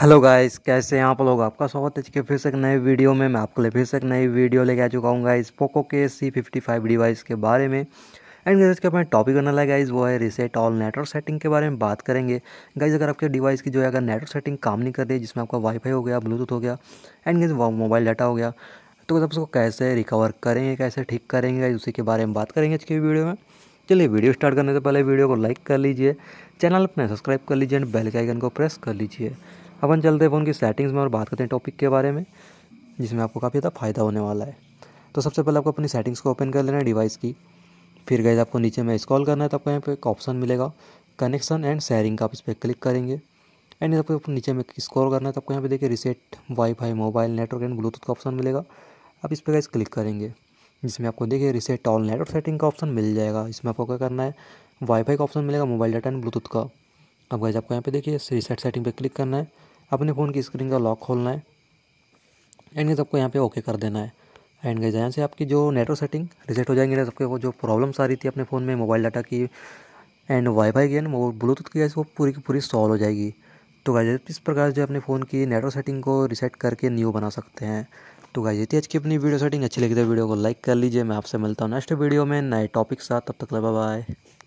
hello guys कैसे हैं आप लोग आपका स्वागत है के फिर से एक नए वीडियो में मैं आपके लिए फिर से एक नई वीडियो लेके आ चुका हूँ गाइस पोको के सी फिफ्टी फाइव डिवाइस के बारे में एंड गाइस के अपना टॉपिक करने लगा गाइज वो है रिसेट ऑल नेटवर्क सेटिंग के बारे में बात करेंगे गाइज अगर आपके डिवाइस की जो है अगर नेटवर्क सेटिंग काम नहीं कर रही है जिसमें आपका वाईफाई हो गया ब्लूटूथ हो गया एंड गाइस मोबाइल डाटा हो गया तो आप उसको कैसे रिकवर करेंगे कैसे ठीक करेंगे उसी के बारे में बात करेंगे आज की वीडियो में चलिए वीडियो स्टार्ट करने से पहले वीडियो को लाइक कर लीजिए चैनल अपने सब्सक्राइब कर लीजिए एंड बेल के आइकन को प्रेस कर लीजिए अपन चलते हैं फ़ोन की सेटिंग्स में और बात करते हैं टॉपिक के बारे में जिसमें आपको काफ़ी ज़्यादा फ़ायदा होने वाला है तो सबसे पहले आपको अपनी सेटिंग्स को ओपन कर लेना है डिवाइस की फिर गए आपको नीचे में स्क्रॉल करना है तो आपको यहाँ पर एक ऑप्शन मिलेगा कनेक्शन एंड शेयरिंग का आप इस पर क्लिक करेंगे एंड आपको नीचे में स्कॉल करना है तो आपको यहाँ पे देखिए reset wifi mobile network and Bluetooth का ऑप्शन मिलेगा आप इस पर गैस क्लिक करेंगे जिसमें आपको देखिए रिसेट ऑल नेटवर्क सेटिंग का ऑप्शन मिल जाएगा इसमें आपको क्या करना है वाईफाई का ऑप्शन मिलेगा मोबाइल डाटा एंड ब्लूटूथ का अब गैस आपको यहाँ पे देखिए रिसेट सेटिंग पर क्लिक करना है अपने फ़ोन की स्क्रीन का लॉक खोलना है एंड गाइज आपको यहाँ पे ओके कर देना है एंड गैस यहाँ से आपकी जो नेटवर्क सेटिंग रिसेट हो जाएंगे सबके वो जो प्रॉब्लम्स आ रही थी अपने फ़ोन में मोबाइल डाटा की एंड वाईफाई की एंड ब्लूटूथ की गैस वो पूरी की पूरी सॉल्व हो जाएगी तो गाइज इस प्रकार जो अपने फ़ोन की नेटवर्क सेटिंग को रिसेट करके न्यू बना सकते हैं तो गाइज ये आज की अपनी वीडियो सेटिंग अच्छी लगी तो वीडियो को लाइक कर लीजिए मैं आपसे मिलता हूँ नेक्स्ट वीडियो में नए टॉपिक साथ तब तक बाय बाय